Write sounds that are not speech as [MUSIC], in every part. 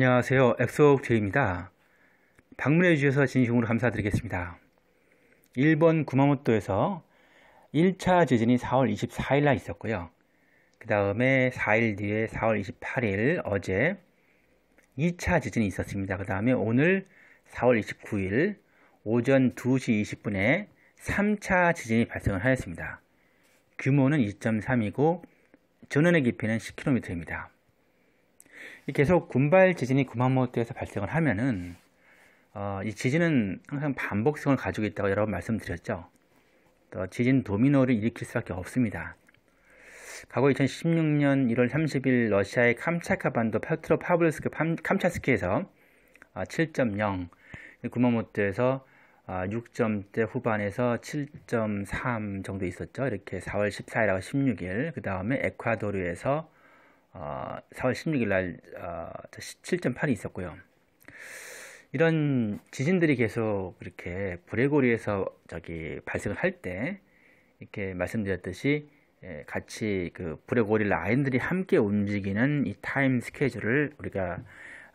안녕하세요. 엑소제입니다. 방문해 주셔서 진심으로 감사드리겠습니다. 일본 구마모토에서 1차 지진이 4월 24일 날 있었고요. 그 다음에 4일 뒤에 4월 28일 어제 2차 지진이 있었습니다. 그 다음에 오늘 4월 29일 오전 2시 20분에 3차 지진이 발생을 하였습니다. 규모는 2.3이고 전원의 깊이는 10km입니다. 계속 군발 지진이 구마모토에서 발생을 하면은 어, 이 지진은 항상 반복성을 가지고 있다고 여러 번 말씀드렸죠. 또 지진 도미노를 일으킬 수밖에 없습니다. 과거 2016년 1월 30일 러시아의 캄차카반도 페트로 파블스크 캄차스키에서 7.0, 어, 구마모토에서 6점대 어, 후반에서 7.3 정도 있었죠. 이렇게 4월 14일하고 16일, 그 다음에 에콰도르에서 4월 어, 16일 날 어, 7.8이 있었고요. 이런 지진들이 계속 이렇게 브레고리에서 저기 발생을 할 때 이렇게 말씀드렸듯이 예, 같이 그 브레고리 라인들이 함께 움직이는 이 타임 스케줄을 우리가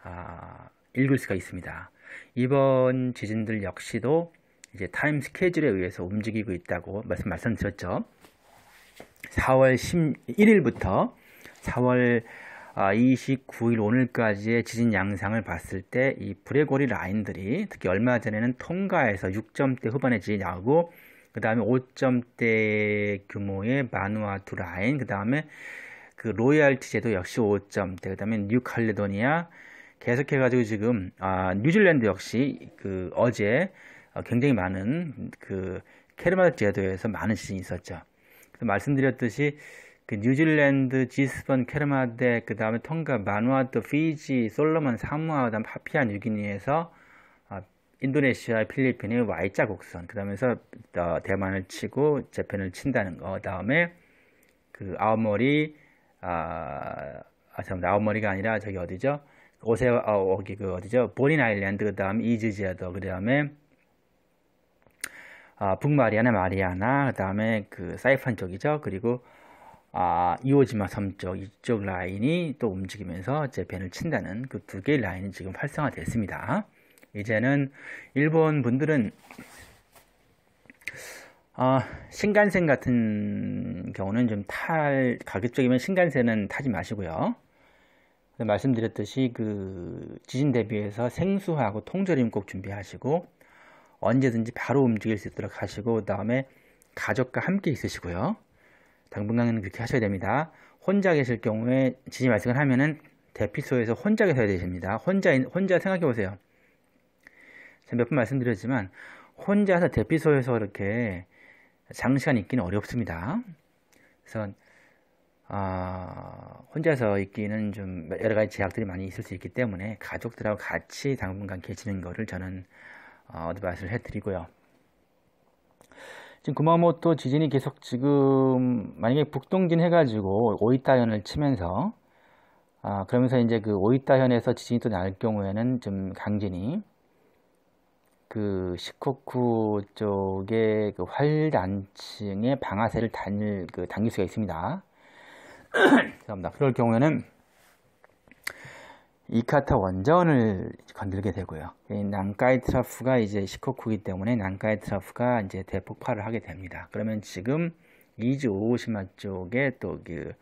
아, 읽을 수가 있습니다. 이번 지진들 역시도 이제 타임 스케줄에 의해서 움직이고 있다고 말씀 말씀드렸죠. 4월 11일부터 4월 29일 아, 오늘까지의 지진 양상을 봤을 때 이 브레고리 라인들이 특히 얼마 전에는 통가에서 6점대 후반에 지진이 나오고 그 다음에 5점대 규모의 마누아투 라인 그 다음에 그 로얄티 제도 역시 5점대 그 다음에 뉴칼레도니아 계속해 가지고 지금 아, 뉴질랜드 역시 그 어제 어, 굉장히 많은 그 케르마드 제도에서 많은 지진이 있었죠. 그래서 말씀드렸듯이 그 뉴질랜드, 지스번, 케르마데, 그 다음에 통가, 마누아투, 피지, 솔로몬, 사무아 그다음 파피아 뉴기니에서 어, 인도네시아, 필리핀의 Y자 곡선, 그 다음에서 어, 대만을 치고 재팬을 친다는 거, 그 다음에 그 아오모리, 아, 아, 잠깐 아오모리가 아니라 저기 어디죠? 오세와, 어, 기그 어디죠? 보린 아일랜드, 그 다음 에 이즈지아더, 그 다음에 아, 북마리아나 마리아나 그 다음에 그 사이판 쪽이죠 그리고 아, 이오지마 3쪽 이쪽 라인이 또 움직이면서 제 벤을 친다는 그 두 개의 라인이 지금 활성화됐습니다. 이제는 일본 분들은 아, 신간센 같은 경우는 좀 탈, 가격적이면 신간센은 타지 마시고요. 말씀드렸듯이 그 지진 대비해서 생수하고 통조림 꼭 준비하시고 언제든지 바로 움직일 수 있도록 하시고 그 다음에 가족과 함께 있으시고요. 당분간은 그렇게 하셔야 됩니다. 혼자 계실 경우에 지지 말씀을 하면은 대피소에서 혼자 계셔야 되십니다. 혼자 혼자 생각해 보세요. 제가 몇번 말씀드렸지만 혼자서 대피소에서 이렇게 장시간 있기는 어렵습니다. 그래서 어, 혼자서 있기는 좀 여러 가지 제약들이 많이 있을 수 있기 때문에 가족들하고 같이 당분간 계시는 것을 저는 어, 어드바이스를 해드리고요. 지금 구마모토 지진이 계속 지금 만약에 북동진 해가지고 오이타현을 치면서 아 그러면서 이제 그 오이타현에서 지진이 또 날 경우에는 좀 강진이 그 시코쿠 쪽의 그 활단층에 방아쇠를 단, 그 당길 수가 있습니다. [COUGHS] 죄송합니다. 그럴 경우에는 이카타 원전을 건들게 되고요. 난카이 트라프가 이제 시코쿠기 때문에 난카이 트라프가 이제 대폭발을 하게 됩니다. 그러면 지금 이즈 오오시마 쪽에 또 그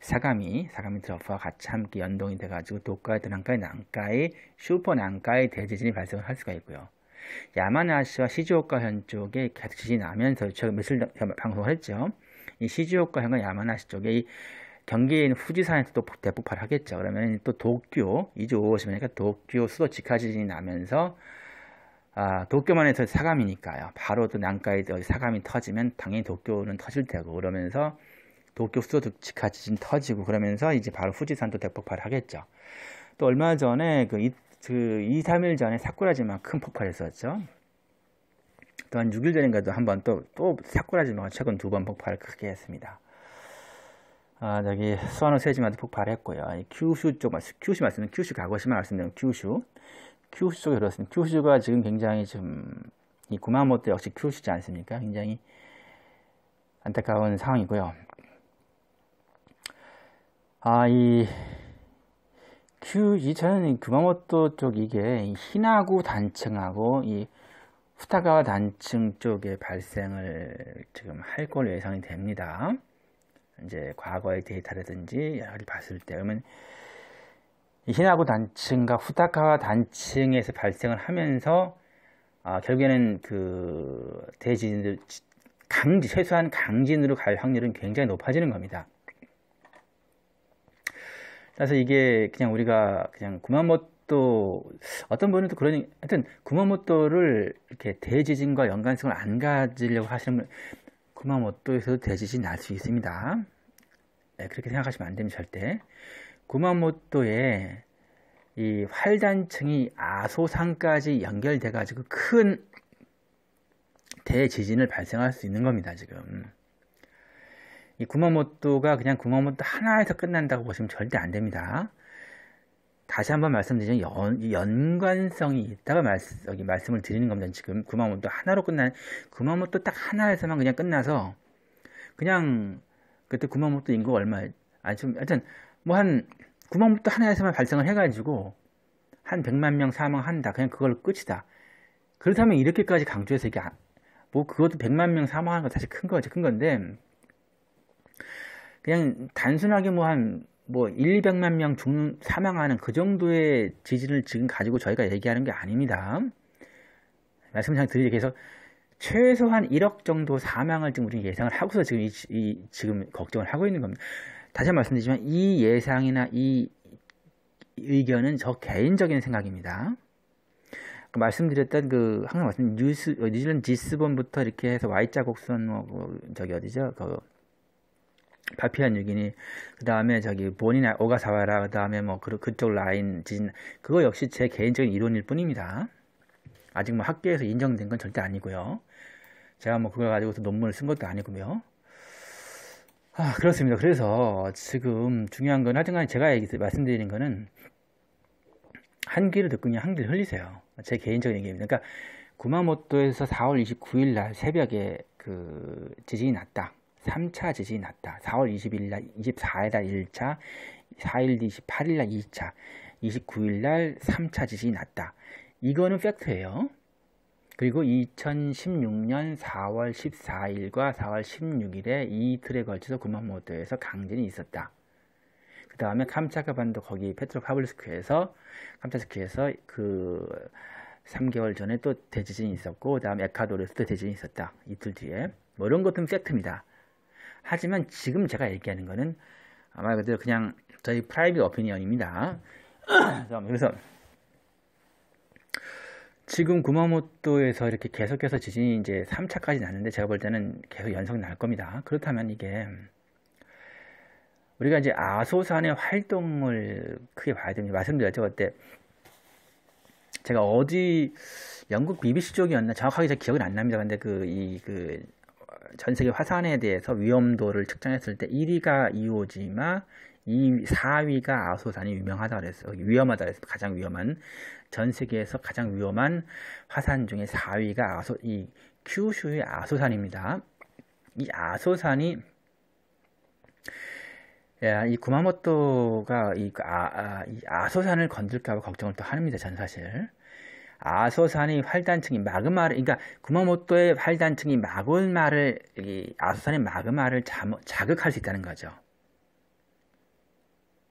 사가미, 사가미 트러프와 같이 함께 연동이 돼가지고 도카이, 도난카이, 난카이, 슈퍼 난카이 대지진이 발생을 할 수가 있고요. 야마나시와 시즈오카현 쪽에 계속 지진이 나면서 제가 며칠 방송을 했죠. 이 시즈오카현과 야마나시 쪽에 이 경기인 후지산에서도 대폭발 하겠죠. 그러면 또 도쿄, 이주오호 시면니까 도쿄 수도 직하지진이 나면서 아, 도쿄만 해서 사감이니까요. 바로 또 난카이 사감이 터지면 당연히 도쿄는 터질 테고 그러면서 도쿄 수도 직하 지진 터지고 그러면서 이제 바로 후지산도 대폭발 하겠죠. 또 얼마 전에 그, 이, 그 2, 3일 전에 사쿠라지마 큰 폭발했었죠. 또 한 6일 전인가도 한번 또, 또 사쿠라지마가 최근 두 번 폭발을 크게 했습니다. 아, 저기 수완호 세지만도 폭발했고요. 큐슈 쪽, 말씀, 큐슈 말씀은 큐슈 가고시마 말씀드린 큐슈. 큐슈 쪽에 그렇습니다. 큐슈가 지금 굉장히 지금 이 구마모토 역시 큐슈지 않습니까? 굉장히 안타까운 상황이고요. 아, 이 큐, 이 저는 구마모토 쪽 이게 희나구 단층하고 이 후타가와 단층 쪽에 발생을 지금 할 걸로 예상이 됩니다. 이제 과거의 데이터라든지 여러 봤을 때 그러면 히나고 단층과 후타카와 단층에서 발생을 하면서 아, 결국에는 그 대지진들 강지 최소한 강진으로 갈 확률은 굉장히 높아지는 겁니다. 그래서 이게 그냥 우리가 그냥 구마모토 어떤 분은 또 그런 하여튼 구마모토를 이렇게 대지진과 연관성을 안 가지려고 하시는 분 구마모토에서 대지진 이날 수 있습니다. 네, 그렇게 생각하시면 안 됩니다, 절대. 구마모토에 이 활단층이 아소산까지 연결돼 가지고 큰 대지진을 발생할 수 있는 겁니다, 지금. 이 구마모토가 그냥 구마모토 하나에서 끝난다고 보시면 절대 안 됩니다. 다시 한번 말씀드리면 연, 연관성이 있다가 말, 여기 말씀을 드리는 겁니다. 지금 구마모토 하나로 끝난 구마모토 딱 하나에서만 그냥 끝나서 그냥 그때 구마모토 인구가 얼마 아니 지금 하여튼 뭐 한 구마모토 하나에서만 발생을 해가지고 한 100만 명 사망한다. 그냥 그걸 끝이다. 그렇다면 이렇게까지 강조해서 이게 아, 뭐 그것도 100만 명 사망하는 거 사실 큰 거지 큰 건데 그냥 단순하게 뭐한 뭐 1, 200만 명 죽는 사망하는 그 정도의 지진을 지금 가지고 저희가 얘기하는 게 아닙니다. 말씀 잘 드리기 위해서 최소한 1억 정도 사망을 지금 우리 예상을 하고서 지금 이, 이, 지금 걱정을 하고 있는 겁니다. 다시 한 번 말씀드리지만 이 예상이나 이 의견은 저 개인적인 생각입니다. 그 말씀드렸던 그 항상 말씀 뉴스 뉴질랜드 지스본부터 이렇게 해서 Y자 곡선 뭐, 뭐 저기 어디죠? 그 발표한 의기니그 다음에 저기 본인 오가사와라 그 다음에 뭐 그, 그쪽 라인 지진 그거 역시 제 개인적인 이론일 뿐입니다. 아직 뭐 학계에서 인정된 건 절대 아니고요. 제가 뭐 그걸 가지고서 논문을 쓴 것도 아니고요. 아 그렇습니다. 그래서 지금 중요한 건 하여튼간 제가 얘기, 말씀드리는 거는 한길을 듣고 그냥 한길 흘리세요. 제 개인적인 얘기입니다. 그러니까 구마모토에서 4월 29일 날 새벽에 그 지진이 났다. 3차 지진이 났다. 4월 20일 날, 24일 날 1차, 4일 28일 날 2차, 29일 날 3차 지진이 났다. 이거는 팩트예요. 그리고 2016년 4월 14일과 4월 16일에 이틀에 걸쳐서 구마모토에서 강진이 있었다. 그 다음에 캄차카반도 거기 페트로파블리스크에서 캄차스키에서 그 3개월 전에 또 대지진이 있었고 그 다음에 에콰도르스서 대지진이 있었다. 이틀 뒤에 뭐 이런 것들은 팩트입니다. 하지만 지금 제가 얘기하는 거는 아마 그대로 그냥 저희 프라이빗 오피니언입니다 [CLEARS THROAT] 그래서 지금 구마모토에서 이렇게 계속해서 지진이 이제 3차까지 났는데 제가 볼 때는 계속 연속 날 겁니다. 그렇다면 이게 우리가 이제 아소산의 활동을 크게 봐야 됩니다. 말씀드렸죠. 그때 제가 어디 영국 BBC 쪽이었나 정확하게 제 기억은 안 납니다. 근데 그 이그 그전 세계 화산에 대해서 위험도를 측정했을 때 1위가 이오지마, 2, 4위가 아소산이 유명하다 그랬어. 위험하다 그랬어. 가장 위험한 전 세계에서 가장 위험한 화산 중에 4위가 아소 이 큐슈의 아소산입니다. 이 아소산이 야, 이 구마모토가 이, 아, 아, 이 아소산을 건들까봐 걱정을 또 합니다. 전 사실. 아소산이 활단층이 마그마를 그러니까 구마모토의 활단층이 마그마를 이 아소산의 마그마를 자, 극할수 있다는 거죠.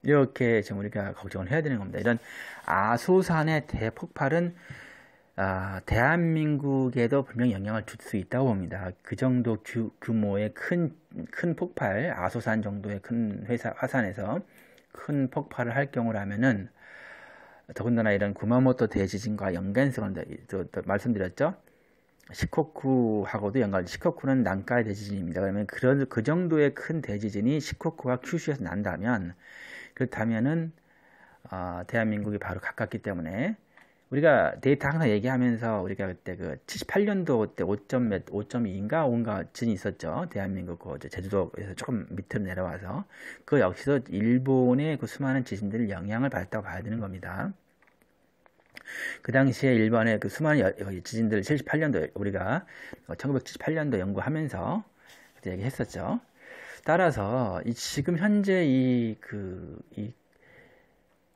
이렇게 지금 우리가 걱정을 해야 되는 겁니다. 이런 아소산의 대폭발은 아, 대한민국에도 분명 영향을 줄 수 있다고 봅니다. 그 정도 규, 모의 큰, 큰 폭발, 아소산 정도의 큰 회사, 화산에서 큰 폭발을 할 경우라면은 더군다나 이런 구마모토 대지진과 연관성을 말씀드렸죠. 시코쿠하고도 연관. 시코쿠는 난카이 대지진입니다. 그러면 그런 그 정도의 큰 대지진이 시코쿠와 큐슈에서 난다면 그렇다면은 어, 대한민국이 바로 가깝기 때문에 우리가 데이터 항상 얘기하면서 우리가 그때 그 78년도 때 5점 몇, 5.2인가 5인가 진이 있었죠. 대한민국 그 제주도에서 조금 밑으로 내려와서. 그 역시도 일본의 그 수많은 지진들 영향을 받았다고 봐야 되는 겁니다. 그 당시에 일본의 그 수많은 지진들 78년도 우리가 1978년도 어, 연구하면서 그때 얘기했었죠. 따라서 이 지금 현재 이 그 이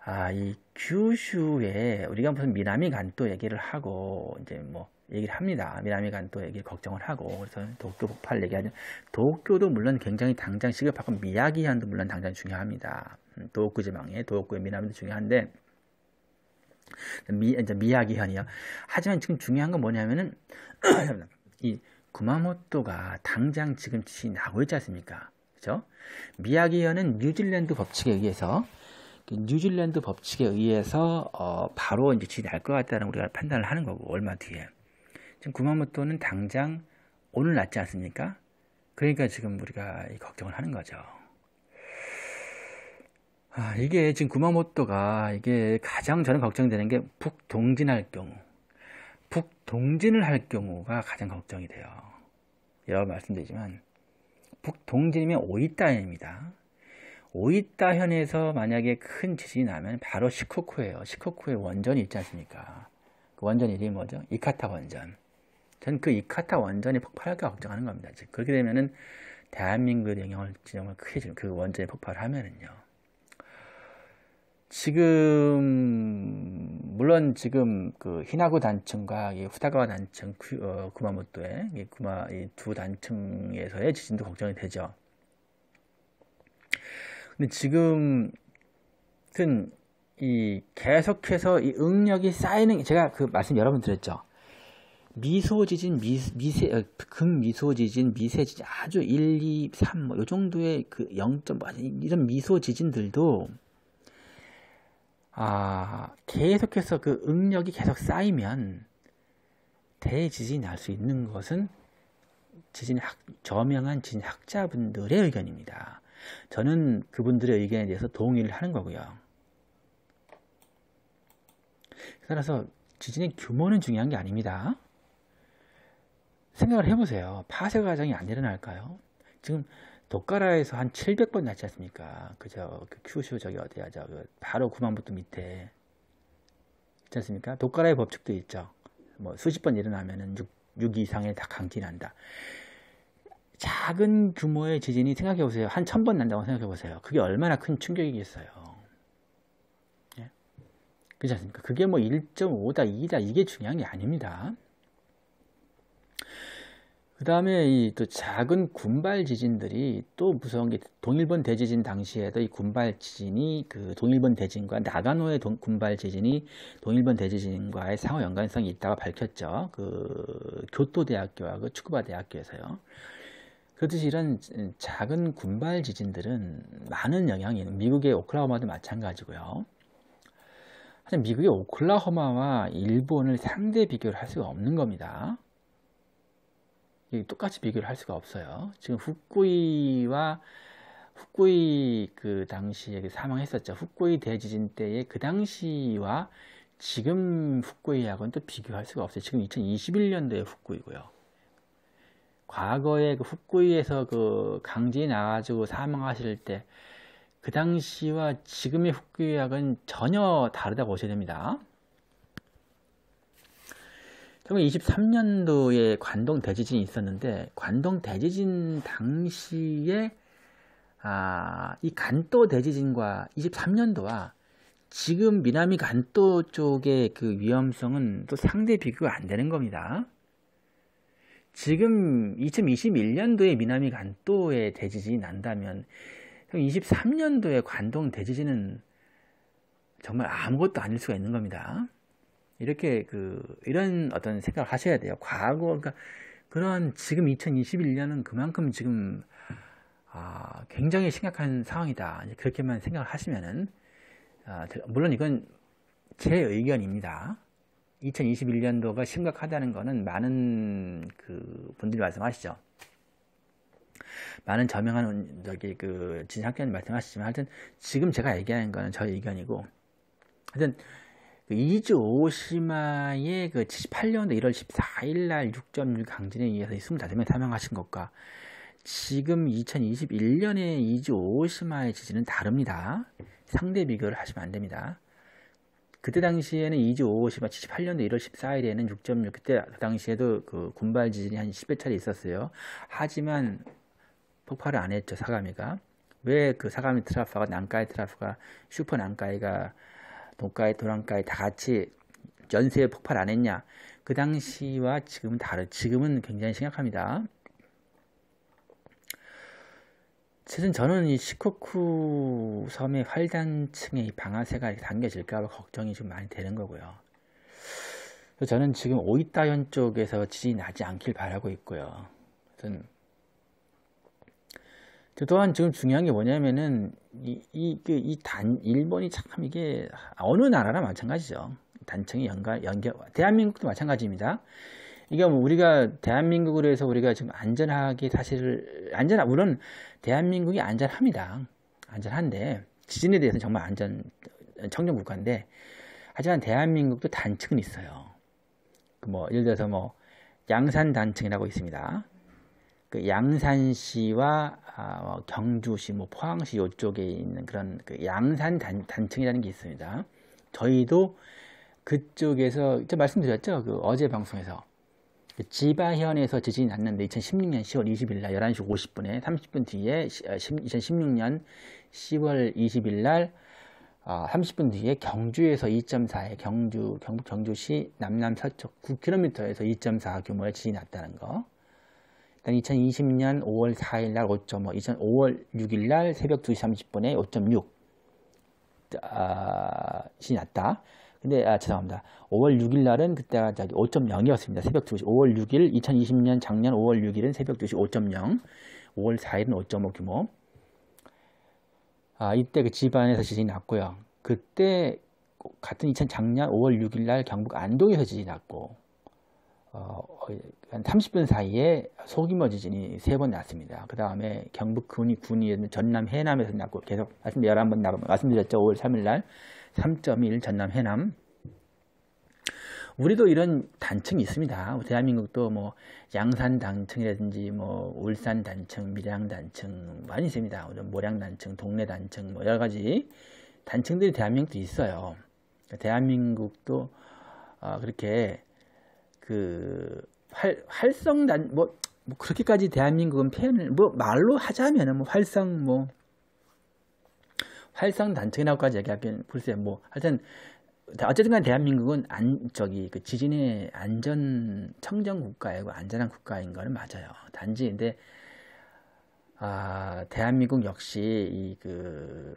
아이 규슈에 우리가 무슨 미나미 간도 얘기를 하고 이제 뭐 얘기를 합니다. 미나미 간도 얘기를 걱정을 하고 그래서 도쿄 폭발 얘기하죠. 도쿄도 물론 굉장히 당장 시급하고 미야기현도 물론 당장 중요합니다. 음, 도쿄 지방에 도쿄의 미나미도 중요한데 미 이제 미야기현이요. 하지만 지금 중요한 건 뭐냐면은 [CLEARS THROAT] 이 구마모토가 당장 지금 지진이 나고 있지 않습니까? 그죠? 미야기현은 뉴질랜드 법칙에 의해서 뉴질랜드 법칙에 의해서 어, 바로 이제 쥐날것 같다는 우리가 판단을 하는 거고 얼마 뒤에 지금 구마모토는 당장 오늘 낫지 않습니까? 그러니까 지금 우리가 걱정을 하는 거죠. 아, 이게 지금 구마모토가 이게 가장 저는 걱정되는 게 북동진할 경우, 북동진을 할 경우가 가장 걱정이 돼요. 여러 말씀드리지만 북동진이면 오이타입니다. 오이타현에서 만약에 큰 지진이 나면 바로 시코쿠예요. 시코쿠의 원전이 있지 않습니까? 그 원전 이름이 뭐죠? 이카타 원전. 전 그 이카타 원전이 폭발할까 걱정하는 겁니다. 즉 그렇게 되면은 대한민국의 영향을 지정을 크게 주는 그 원전이 폭발하면은요. 지금 물론 지금 그 히나구 단층과 후다가와 단층 구마모토의 어, 구마 이 두 단층에서의 지진도 걱정이 되죠. 근데 지금은 이 계속해서 이 응력이 쌓이는 제가 그 말씀 여러 번 드렸죠. 미소 지진, 미, 미세, 어, 극미소 지진, 미세 지진, 아주 1, 2, 3, 뭐, 요 정도의 그 0. 뭐, 이런 미소 지진들도, 아, 계속해서 그 응력이 계속 쌓이면, 대지진이 날 수 있는 것은 지진 학, 저명한 지진 학자분들의 의견입니다. 저는 그분들의 의견에 대해서 동의를 하는 거고요. 따라서 지진의 규모는 중요한 게 아닙니다. 생각을 해보세요. 파쇄 과정이 안 일어날까요? 지금 독가라에서 한 700번 났지 않습니까? 그저 그, 그 큐슈 저기 어디야 저 그 바로 구만부터 밑에 있지 않습니까? 독가라의 법칙도 있죠. 뭐 수십 번일어나면 6, 6 이상의 다 강진한다. 작은 규모의 지진이 생각해 보세요. 한 천번 난다고 생각해 보세요. 그게 얼마나 큰 충격이겠어요. 예? 그렇지 않습니까? 그게 뭐 1.5다, 2다 이게 중요한 게 아닙니다. 그 다음에 이또 작은 군발 지진들이 또 무서운 게 동일본 대지진 당시에도 이 군발 지진이 그 동일본 대지진과 나가노의 동, 군발 지진이 동일본 대지진과의 상호 연관성이 있다고 밝혔죠. 그 교토대학교와 그 축구바 대학교에서요. 그렇듯이 이런 작은 군발 지진들은 많은 영향이 미국의 오클라호마도 마찬가지고요. 하지만 미국의 오클라호마와 일본을 상대 비교를 할 수가 없는 겁니다. 똑같이 비교를 할 수가 없어요. 지금 후쿠이와 후쿠이 그 당시에 그 사망했었죠. 후쿠이 대지진 때의 그 당시와 지금 후쿠이하고는 또 비교할 수가 없어요. 지금 2021년도의 후쿠이고요. 과거에 그 훅구이에서 그 강진이 나가지고 사망하실 때 그 당시와 지금의 후쿠이학은 전혀 다르다고 보셔야 됩니다. 2 3년도에 관동 대지진이 있었는데 관동 대지진 당시에 아, 이 간도 대지진과 23년도와 지금 미나미 간도 쪽의 그 위험성은 또 상대 비교가 안 되는 겁니다. 지금 2021년도에 미나미 간도에 대지진이 난다면 23년도에 관동 대지진은 정말 아무것도 아닐 수가 있는 겁니다. 이렇게 그 이런 어떤 생각을 하셔야 돼요. 과거 그러니까 그런 지금 2021년은 그만큼 지금 아, 굉장히 심각한 상황이다. 그렇게만 생각을 하시면은 아, 물론 이건 제 의견입니다. 2021년도가 심각하다는 것은 많은 그 분들이 말씀하시죠. 많은 저명한 저기 그 진학자님 말씀하시지만 하여튼 지금 제가 얘기하는 거는 저의 의견이고 하여튼 그 이즈 오시마의 그 78년도 1월 14일 날 6.6 강진에 의해서 2 5명 사망하신 것과 지금 2021년에 이즈 오시마의 지진은 다릅니다. 상대 비교를 하시면 안 됩니다. 그때 당시에는 2주 5 5시마 78년도 1월 14일에는 6.6 그때 당시에도 그 군발 지진이 한 10여 차례 있었어요. 하지만 폭발을 안 했죠 사가미가. 왜 그 사가미 트라프가 난카이 트라프가 슈퍼 난카이가 동카이 도랑카이 다 같이 연쇄 폭발 안 했냐? 그 당시와 지금은 다르. 지금은 굉장히 심각합니다. 사실 저는 이 시코쿠 섬의 활단층에 방아쇠가 당겨질까봐 걱정이 좀 많이 되는 거고요. 저는 지금 오이타현 쪽에서 지진이 나지 않길 바라고 있고요. 하 또한 지금 중요한 게 뭐냐면은 이이이단 그 일본이 참 이게 어느 나라나 마찬가지죠. 단층이 연가 연결 대한민국도 마찬가지입니다. 이게 뭐 우리가 대한민국으로 해서 우리가 지금 안전하게 사실 안전 물론 대한민국이 안전합니다. 안전한데 지진에 대해서는 정말 안전 청정 국가인데 하지만 대한민국도 단층은 있어요. 그뭐 예를 들어서 뭐 양산 단층이라고 있습니다. 그 양산시와 아, 뭐 경주시, 뭐 포항시 이쪽에 있는 그런 그 양산 단, 단층이라는 게 있습니다. 저희도 그쪽에서 제 말씀드렸죠. 그 어제 방송에서 그 지바현에서 지진이 났는데 2016년 10월 20일 날 11시 50분에 30분 뒤에 2016년 10월 20일 날 30분 아, 뒤에 경주에서 2.4의 경주 경북 경주시 남남 서쪽 9km에서 2.4 규모의 지진이 났다는 거. 일단 2020년 5월 4일 날 5.5, 2005월 6일 날 새벽 2시 30분에 5.6 지진이 났다. 근데 아 죄송합니다. 5월 6일 날은 그때가 기 5.0이었습니다. 새벽 2시. 5월 6일 2020년 작년 5월 6일은 새벽 2시 5.0. 5월 4일은 5.5 규모. 아 이때 그집안에서 지진이 났고요. 그때 같은 2000 작년 5월 6일 날 경북 안동에서 지진이 났고 어, 한 30분 사이에 소규모 지진이 세 번 났습니다. 그 다음에 경북 군이 군이 전남 해남에서 났고 계속 말씀 11번 나가 말씀드렸죠. 5월 3일 날3.1 전남 해남 우리도 이런 단층이 있습니다. 대한민국도 뭐 양산 단층이라든지 뭐 울산 단층, 밀양 단층 많이 있습니다. 모량 단층, 동래 단층 뭐 여러 가지 단층들이 대한민국도 있어요. 대한민국도 어 그렇게 그 활, 활성 단뭐 뭐 그렇게까지 대한민국은 표현을 뭐 말로 하자면은 뭐 활성 뭐 활성 단층이라고까지 얘기하기엔 글쎄 뭐 하여튼 어쨌든간 대한민국은 안 저기 그 지진의 안전 청정 국가이고 안전한 국가인 거는 맞아요. 단지 근데 아 대한민국 역시 이 그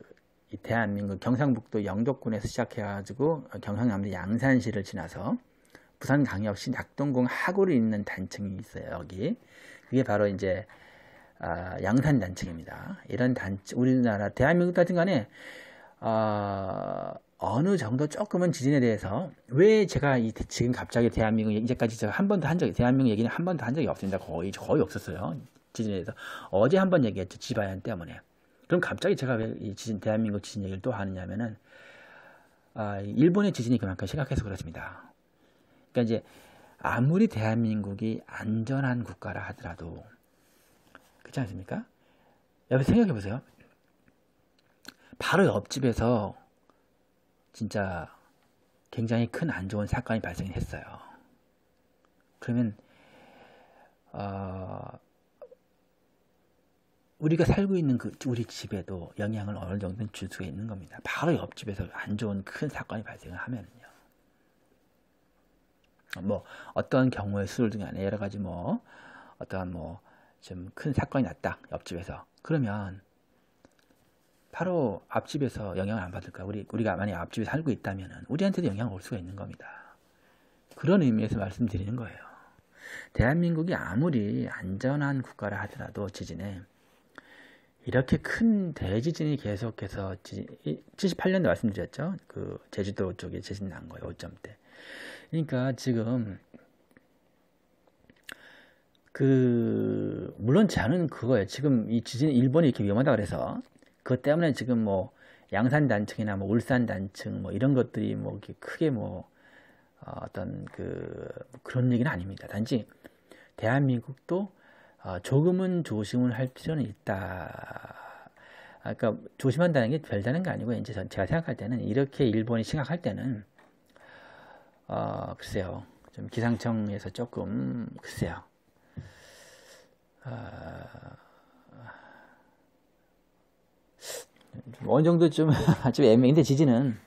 이 대한민국 경상북도 영덕군에서 시작해가지고 경상남도 양산시를 지나서 부산광역시 낙동궁 하구를 있는 단층이 있어요. 여기 그게 바로 이제 아, 양산 단층입니다. 이런 단 우리나라 대한민국 같은 간에 어, 아, 어느 정도 조금은 지진에 대해서 왜 제가 이, 지금 갑자기 대한민국 이제까지 제가 한 번도 한 적이 대한민국 얘기는 한 번도 한 적이 없습니다. 거의 거의 없었어요. 지진에 대해서 어제 한 번 얘기했죠. 지바현 때문에. 그럼 갑자기 제가 왜이 지진 대한민국 지진 얘기를 또 하느냐면은 아, 일본의 지진이 그만큼 심각해서 그렇습니다. 그러니까 이제 아무리 대한민국이 안전한 국가라 하더라도 있지 않습니까? 여러분 생각해 보세요. 바로 옆집에서 진짜 굉장히 큰 안 좋은 사건이 발생했어요. 그러면 어, 우리가 살고 있는 그 우리 집에도 영향을 어느 정도는 줄 수가 있는 겁니다. 바로 옆집에서 안 좋은 큰 사건이 발생을 하면요. 뭐 어떤 경우에 수를 등에 여러 가지 뭐 어떠한 뭐 좀큰 사건이 났다. 옆집에서. 그러면 바로 앞집에서 영향을 안 받을까? 우리, 우리가 만약 앞집에 살고 있다면 우리한테도 영향을 올 수가 있는 겁니다. 그런 의미에서 말씀드리는 거예요. 대한민국이 아무리 안전한 국가라 하더라도 지진에 이렇게 큰 대지진이 계속해서 지진, 78년도 말씀드렸죠. 그 제주도 쪽에 지진 난 거예요. 5점대. 그러니까 지금 그 물론 저는 그거예요. 지금 이 지진 일본이 이렇게 위험하다 그래서 그것 때문에 지금 뭐 양산 단층이나 뭐 울산 단층 뭐 이런 것들이 뭐 이렇게 크게 뭐 어, 어떤 그 그런 얘기는 아닙니다. 단지 대한민국도 어, 조금은 조심을 할 필요는 있다. 아까 그러니까 조심한다는 게 별다른 게 아니고 이제 제가 생각할 때는 이렇게 일본이 생각할 때는 어 글쎄요 좀 기상청에서 조금 글쎄요 아, 어느 정도 좀, 좀 애매한데 지지는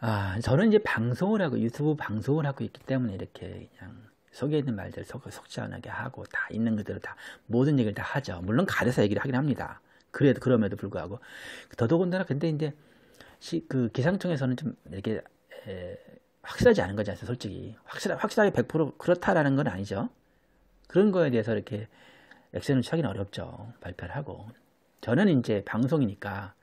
아, 저는 이제 방송을 하고 유튜브 방송을 하고 있기 때문에 이렇게 그냥 속에 있는 말들 속, 속지 않게 하고 다 있는 그대로 다 모든 얘기를 다 하죠. 물론 가려서 얘기를 하긴 합니다. 그래도 그럼에도 불구하고 더더군다나 근데 이제 시, 그 기상청에서는 좀 이렇게 에, 확실하지 않은 거지 않습니까? 솔직히 확실 확실하게 100% 그렇다라는 건 아니죠. 그런 거에 대해서 이렇게 액션을 취하기는 어렵죠. 발표를 하고. 저는 이제 방송이니까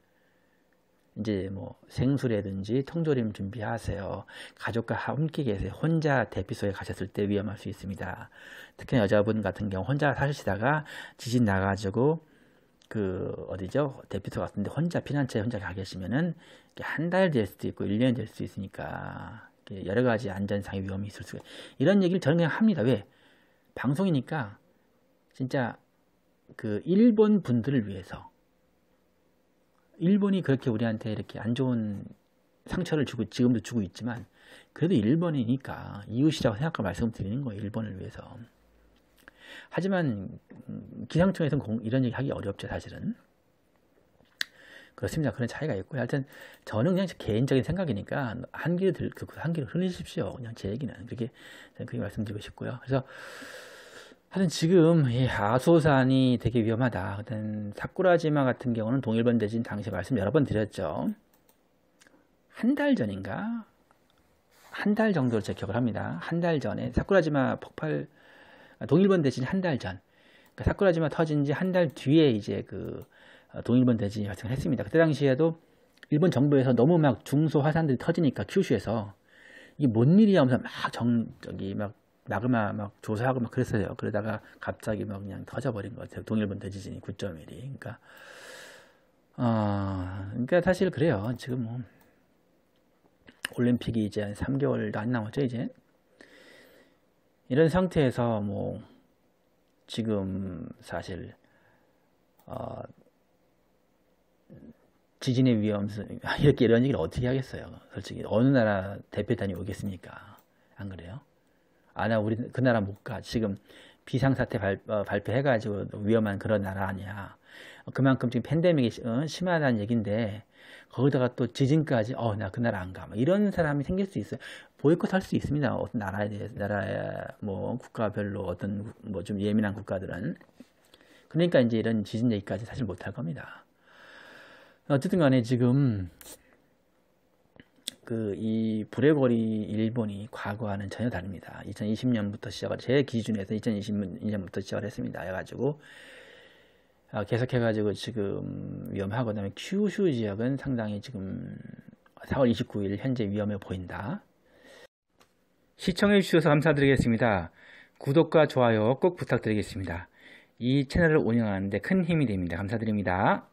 이제 뭐 생수라든지 통조림 준비하세요. 가족과 함께 계세요. 혼자 대피소에 가셨을 때 위험할 수 있습니다. 특히 여자분 같은 경우 혼자 사시다가 지진 나가지고 그 어디죠? 대피소 같은데 혼자 피난처에 혼자 가 계시면은 한 달 될 수도 있고 1년 될수도 있으니까 여러 가지 안전상의 위험이 있을 수가 이런 얘기를 저는 그냥 합니다. 왜? 방송이니까 진짜 그 일본 분들을 위해서 일본이 그렇게 우리한테 이렇게 안 좋은 상처를 주고 지금도 주고 있지만 그래도 일본이니까 이웃이라고 생각하고 말씀드리는 거예요. 일본을 위해서. 하지만 음, 기상청에서는 이런 얘기 하기 어렵죠. 사실은. 그렇습니다. 그런 차이가 있고 요 하여튼 저는 그냥 개인적인 생각이니까 한 귀로 들, 듣한 그, 그 귀로 흘리십시오. 그냥 제 얘기는 그렇게 그렇게 말씀드리고 싶고요. 그래서 하여튼 지금 이 아소산이 되게 위험하다. 하여튼 사쿠라지마 같은 경우는 동일본 대진 당시 말씀 여러 번 드렸죠. 한 달 전인가 한 달 정도를 제 기억을 합니다. 한 달 전에 사쿠라지마 폭발 아, 동일본 대진한 달 전. 그러니까 사쿠라지마 터진 지 한 달 뒤에 이제 그 아, 동일본 대지 발생을 했습니다. 그때 당시에도 일본 정부에서 너무 막 중소 화산들이 터지니까 큐슈에서 이게 뭔 일이야 하면서 막정 저기 막 마그마 막 조사하고 막 그랬어요. 그러다가 갑자기 막 그냥 터져버린 것 같아요. 동일본 대지진이 9.1이. 그러니까 어, 그러니까 사실 그래요. 지금 뭐 올림픽이 이제 한 3개월도 안 남았죠, 이제. 이런 상태에서 뭐 지금 사실 어, 지진의 위험성 아, 이렇게 이런 얘기를 어떻게 하겠어요 솔직히 어느 나라 대표단이 오겠습니까 안 그래요 아나 우리 그 나라 못가 지금 비상사태 발, 어, 발표해 가지고 위험한 그런 나라 아니야 그만큼 지금 팬데믹이 어, 심하다는 얘기인데 거기다가 또 지진까지 어나 그 나라 안가 이런 사람이 생길 수 있어요 보이콧할 수 있습니다 어떤 나라에 대해서 나라에뭐 국가별로 어떤 뭐 좀 예민한 국가들은 그러니까 이제 이런 지진 얘기까지 사실 못 할 겁니다. 어쨌든 간에 지금 그이브레거리 일본이 과거와는 전혀 다릅니다. 2020년부터 시작을 제 기준에서 2020년부터 시작을 했습니다. 해가지고 아, 계속해가지고 지금 위험하고 그다음에 큐슈 지역은 상당히 지금 4월 29일 현재 위험해 보인다. 시청해 주셔서 감사드리겠습니다. 구독과 좋아요 꼭 부탁드리겠습니다. 이 채널을 운영하는데 큰 힘이 됩니다. 감사드립니다.